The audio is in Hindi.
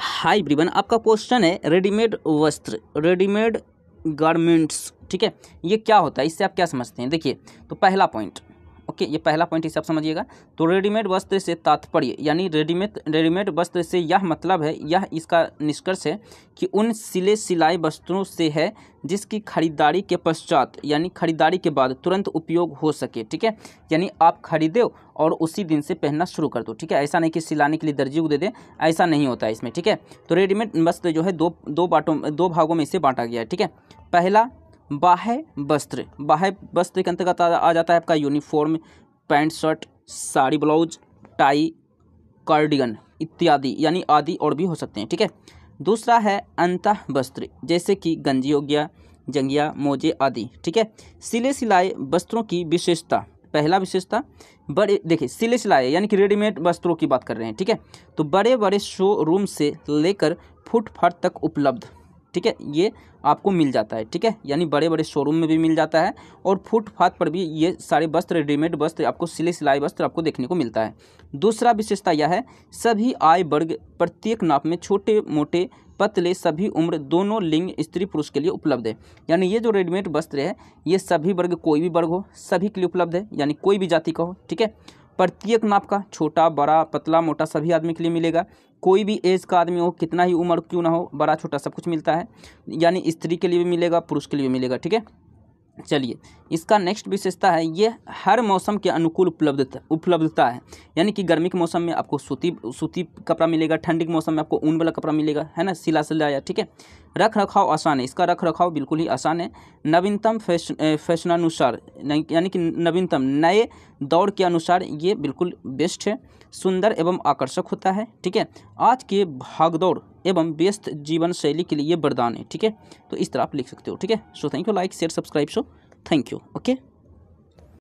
हाई ब्रिबन आपका क्वेश्चन है रेडीमेड वस्त्र रेडीमेड गारमेंट्स ठीक है ये क्या होता है इससे आप क्या समझते हैं देखिए तो पहला पॉइंट ओके ये पहला पॉइंट हिसाब समझिएगा तो रेडीमेड वस्त्र से तात्पर्य यानी रेडीमेड रेडीमेड वस्त्र से यह मतलब है यह इसका निष्कर्ष है कि उन सिले सिलाई वस्त्रों से है जिसकी खरीदारी के पश्चात यानी खरीदारी के बाद तुरंत उपयोग हो सके ठीक है यानी आप खरीदो और उसी दिन से पहनना शुरू कर दो ठीक है ऐसा नहीं कि सिलाने के लिए दर्जी को दे दें ऐसा नहीं होता है इसमें ठीक है तो रेडीमेड वस्त्र जो है दो दो बाटों दो भागों में इसे बांटा गया है ठीक है पहला बाह्य वस्त्र बाह्य वस्त्र के अंतर्गत आ जाता है आपका uniform pant shirt sari blouse tie cardigan इत्यादि यानी आदि और भी हो सकते हैं ठीक है दूसरा है अंत वस्त्र जैसे कि गंजी हो गया जंगिया मोजे आदि ठीक है सिले सिलाए वस्त्रों की विशेषता पहला विशेषता बड़े देखिए सिले सिलाए यानी कि रेडीमेड वस्त्रों की बात कर रहे हैं ठीक है तो बड़े बड़े शोरूम से लेकर फुटफाट तक उपलब्ध ठीक है ये आपको मिल जाता है ठीक है यानी बड़े बड़े शोरूम में भी मिल जाता है और फुटपाथ पर भी ये सारे वस्त्र रेडीमेड वस्त्र आपको सिले सिलाई वस्त्र आपको देखने को मिलता है दूसरा विशेषता यह है सभी आय वर्ग प्रत्येक नाप में छोटे मोटे पतले सभी उम्र दोनों लिंग स्त्री पुरुष के लिए उपलब्ध है यानी ये जो रेडीमेड वस्त्र है ये सभी वर्ग कोई भी वर्ग हो सभी के लिए उपलब्ध है यानी कोई भी जाति का हो ठीक है प्रत्येक माप का छोटा बड़ा पतला मोटा सभी आदमी के लिए मिलेगा कोई भी एज का आदमी हो कितना ही उम्र क्यों ना हो बड़ा छोटा सब कुछ मिलता है यानी स्त्री के लिए भी मिलेगा पुरुष के लिए भी मिलेगा ठीक है चलिए इसका नेक्स्ट विशेषता है ये हर मौसम के अनुकूल उपलब्धता उपलब्धता है यानी कि गर्मी के मौसम में आपको सूती सूती कपड़ा मिलेगा ठंडी के मौसम में आपको ऊन वाला कपड़ा मिलेगा है ना सिला सिला या ठीक है रख रखाव आसान है इसका रख रखाव बिल्कुल ही आसान है नवीनतम फैशन फैशनानुसार यानी कि नवीनतम नए दौर के अनुसार ये बिल्कुल बेस्ट है सुंदर एवं आकर्षक होता है ठीक है आज के भागदौड़ एवं व्यस्त जीवन शैली के लिए वरदान है ठीक है तो इस तरह आप लिख सकते हो ठीक है so thank you like share subscribe so thank you okay